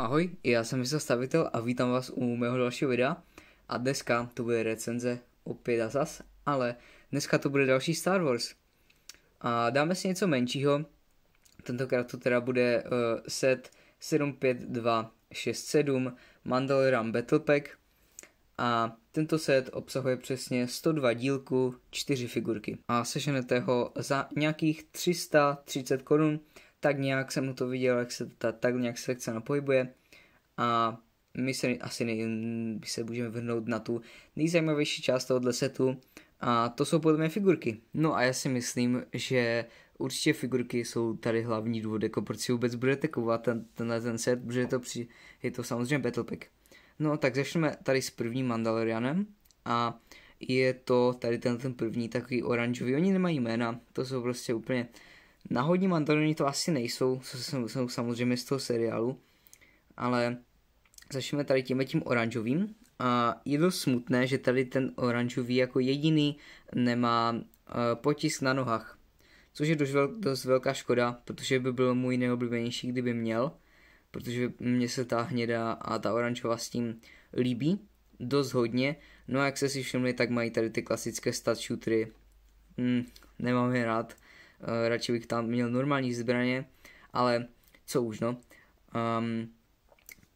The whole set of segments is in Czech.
Ahoj, já jsem Vysa Stavitel a vítám vás u mého dalšího videa. A dneska to bude recenze opět a zas, ale dneska to bude další Star Wars. A dáme si něco menšího, tentokrát to teda bude uh, set 75267 Mandalorian Battle Pack. A tento set obsahuje přesně 102 dílků, 4 figurky. A seženete ho za nějakých 330 korun, tak nějak jsem mu to viděl, jak se ta, tak nějak sekce napohybuje a my se asi nej, my se můžeme vrhnout na tu nejzajímavější část tohohle setu a to jsou podle mě figurky. No a já si myslím, že určitě figurky jsou tady hlavní důvod, jako proč si vůbec budete kovat ten, tenhle ten set, protože je to, při, je to samozřejmě Battle Pack. No tak začneme tady s prvním Mandalorianem a je to tady ten, ten první takový oranžový, oni nemají jména, to jsou prostě úplně uh, Náhodní mandaloni to asi nejsou, co jsou, jsou samozřejmě z toho seriálu, ale začneme tady tím tím oranžovým. A je to smutné, že tady ten oranžový jako jediný nemá uh, potisk na nohách. Což je dost, vel, dost velká škoda, protože by byl můj nejoblíbenější, kdyby měl. Protože mně se ta hnědá a ta oranžová s tím líbí dost hodně. No a jak se si všimli, tak mají tady ty klasické stat shootery. Hmm, nemám je rád. Eh, radši bych tam měl normální zbraně, ale co už no. Um,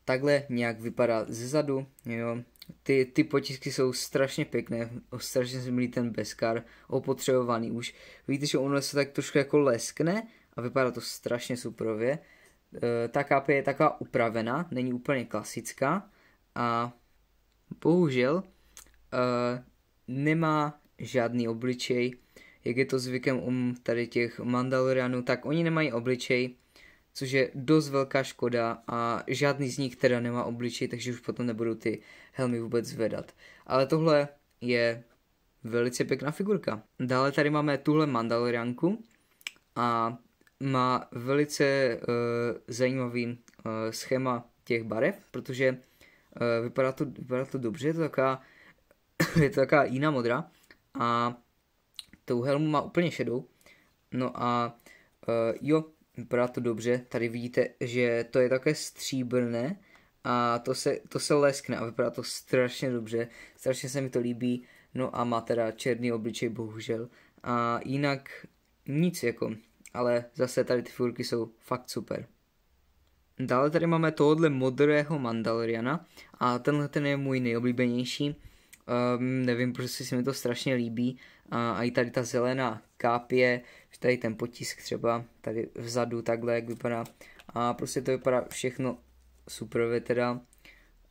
takhle nějak vypadá zezadu, jo. Ty, ty potisky jsou strašně pěkné, strašně se mi ten beskar, opotřebovaný už. Víte, že ono se tak trošku jako leskne a vypadá to strašně suprově. E, ta KP je taková upravená, není úplně klasická a bohužel e, nemá žádný obličej, jak je to zvykem um tady těch Mandalorianů, tak oni nemají obličej, což je dost velká škoda a žádný z nich teda nemá obličej, takže už potom nebudou ty helmy vůbec zvedat. Ale tohle je velice pěkná figurka. Dále tady máme tuhle Mandalorianku a má velice uh, zajímavý uh, schéma těch barev, protože uh, vypadá, to, vypadá to dobře, je to taková, je to taková jiná modra a tou helmu má úplně šedou. No a uh, jo, vypadá to dobře. Tady vidíte, že to je také stříbrné a to se, to se leskne a vypadá to strašně dobře. Strašně se mi to líbí. No a má teda černý obličej, bohužel. A jinak nic jako, ale zase tady ty figurky jsou fakt super. Dále tady máme tohohle modrého Mandaloriana a tenhle ten je můj nejoblíbenější. Um, nevím, proč si mi to strašně líbí. A, a i tady ta zelená kápě, že tady ten potisk třeba tady vzadu takhle, jak vypadá. A prostě to vypadá všechno super, teda.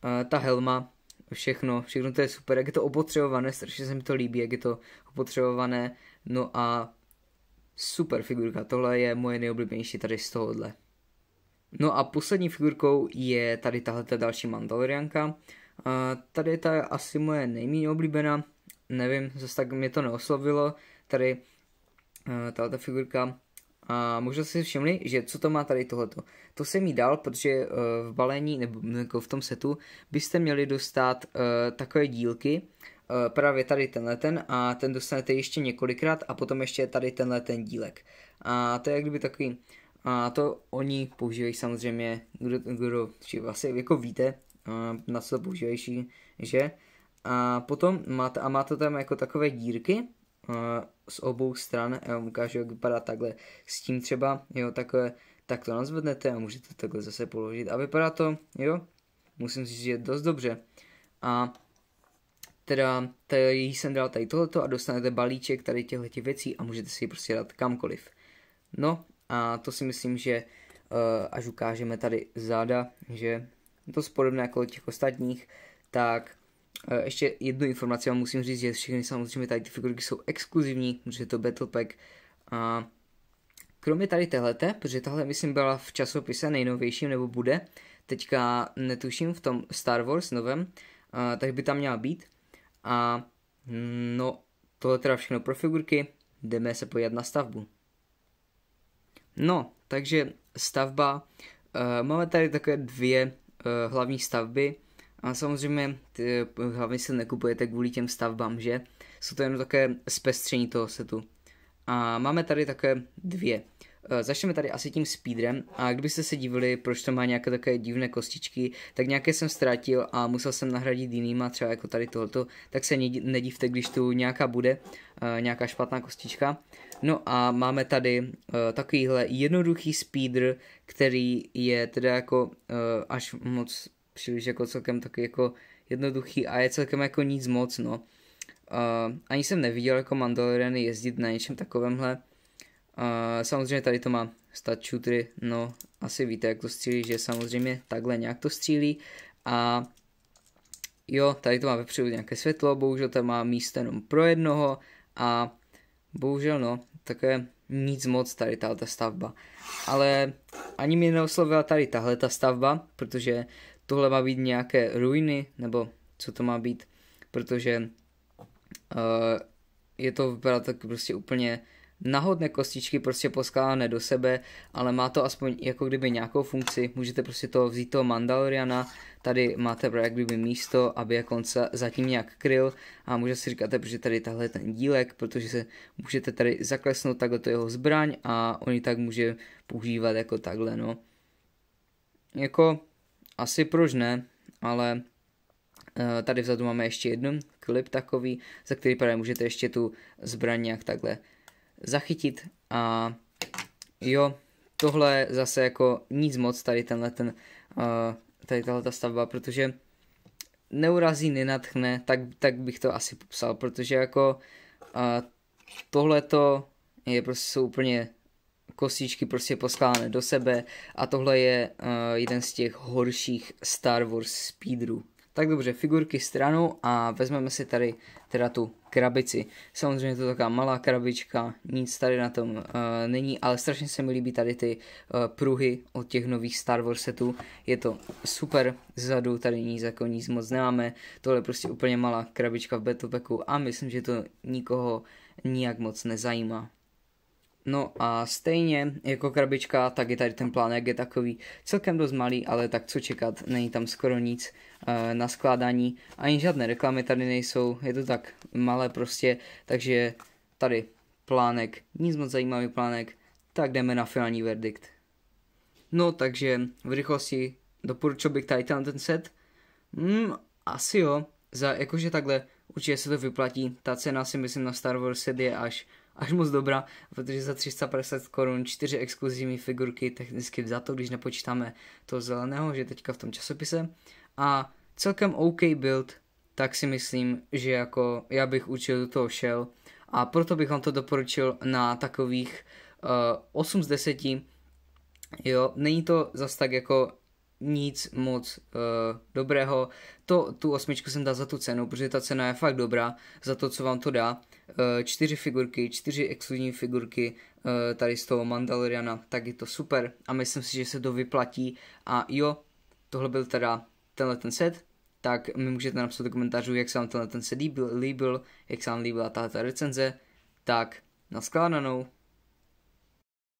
A ta helma, všechno, všechno to je super, jak je to opotřebované, strašně se mi to líbí, jak je to opotřebované, no a super figurka, tohle je moje nejoblíbenější tady z tohohle. No a poslední figurkou je tady tahle další Mandalorianka, a tady je ta asi moje nejméně oblíbená, nevím, zase tak mě to neoslovilo, tady uh, eh, ta figurka. A možná si všimli, že co to má tady tohleto. To jsem jí dal, protože uh, v balení nebo jako v tom setu byste měli dostat uh, takové dílky, uh, právě tady tenhle ten a ten dostanete ještě několikrát a potom ještě tady tenhle ten dílek. A to je jak kdyby takový, a to oni používají samozřejmě, kdo, kdo či vlastně jako víte, na co to používají, že? A potom máte, a máte tam jako takové dírky uh, z obou stran, já vám ukážu, jak vypadá takhle s tím třeba, jo, takhle, tak to nazvednete a můžete takhle zase položit a vypadá to, jo, musím říct, že dost dobře. A teda tady jsem dal tady tohleto a dostanete balíček tady těchto věcí a můžete si ji prostě dát kamkoliv. No a to si myslím, že uh, až ukážeme tady záda, že to podobné jako těch ostatních, tak Eh, ještě jednu informaci vám musím říct, že všechny samozřejmě tady ty figurky jsou exkluzivní, protože je to Battle Pack. A kromě tady téhleté, protože tahle myslím byla v časopise nejnovějším nebo bude, teďka netuším v tom Star Wars novém, a, eh, tak by tam měla být. A no, tohle teda všechno pro figurky, jdeme se pojít na stavbu. No, takže stavba, e, máme tady takové dvě e, hlavní stavby, a samozřejmě ty hlavně se nekupujete kvůli těm stavbám, že? Jsou to jenom také zpestření toho setu. A máme tady také dvě. E, začneme tady asi tím speedrem a kdybyste se divili, proč to má nějaké také divné kostičky, tak nějaké jsem ztratil a musel jsem nahradit jinýma, třeba jako tady tohoto, tak se nedivte, když tu nějaká bude, e, nějaká špatná kostička. No a máme tady e, takovýhle jednoduchý speedr, který je teda jako až moc příliš jako celkem taky jako jednoduchý a je celkem jako nic moc, no. Uh, ani jsem neviděl jako Mandalorian jezdit na něčem takovémhle. Uh, samozřejmě tady to má stat shootery, no asi víte jak to střílí, že samozřejmě takhle nějak to střílí a jo, tady to má vepředu nějaké světlo, bohužel tam má místo jenom pro jednoho a bohužel no, také nic moc tady ta stavba. Ale ani mě neoslovila tady tahle ta stavba, protože tohle má být nějaké ruiny, nebo co to má být, protože uh, je to vypadá tak prostě úplně nahodné kostičky prostě poskládané do sebe, ale má to aspoň jako kdyby nějakou funkci, můžete prostě to vzít toho Mandaloriana, tady máte právě jak kdyby místo, aby jak on se zatím nějak kryl a můžete si říkat, že tady tahle ten dílek, protože se můžete tady zaklesnout takhle to jeho zbraň a oni tak může používat jako takhle, no. Jako asi proč ne, ale eh, tady vzadu máme ještě jeden klip takový, za který právě můžete ještě tu zbraň nějak takhle zachytit a jo, tohle je zase jako nic moc tady tenhle ten, eh, tady tahle ta stavba, protože neurazí, nenatchne, tak, tak bych to asi popsal, protože jako eh, tohle to je prostě úplně kostičky prostě poskládané do sebe a tohle je uh, jeden z těch horších Star Wars speedrů. Tak dobře, figurky stranou a vezmeme si tady teda tu krabici. Samozřejmě to je taková malá krabička, nic tady na tom uh, není, ale strašně se mi líbí tady ty uh, pruhy od těch nových Star Wars setů. Je to super, zadu tady nic jako nic moc nemáme, tohle je prostě úplně malá krabička v battlepacku a myslím, že to nikoho nijak moc nezajímá. No a stejně jako krabička, tak i tady ten plánek je takový celkem dost malý, ale tak co čekat, není tam skoro nic eh, na skládání, ani žádné reklamy tady nejsou, je to tak malé prostě, takže tady plánek, nic moc zajímavý plánek, tak jdeme na finální verdikt. No takže v rychlosti doporučil bych tady ten set, mm, asi jo, za jakože takhle určitě se to vyplatí, ta cena si myslím na Star Wars set je až až moc dobrá, protože za 350 korun čtyři exkluzivní figurky technicky za to, když nepočítáme toho zeleného, že teďka v tom časopise. A celkem OK build, tak si myslím, že jako já bych určitě do toho šel a proto bych vám to doporučil na takových uh, eh, 8 z 10. Jo, není to zas tak jako nic moc uh, dobrého. To, tu osmičku jsem dal za tu cenu, protože ta cena je fakt dobrá za to, co vám to dá. Eh, čtyři figurky, čtyři exkluzivní figurky eh, tady z toho Mandaloriana, tak je to super a myslím si, že se to vyplatí a jo, tohle byl teda tenhle ten set, tak mi můžete napsat do komentářů, jak se vám tenhle ten set líbil, líbil jak se vám líbila tahle recenze, tak naskládanou.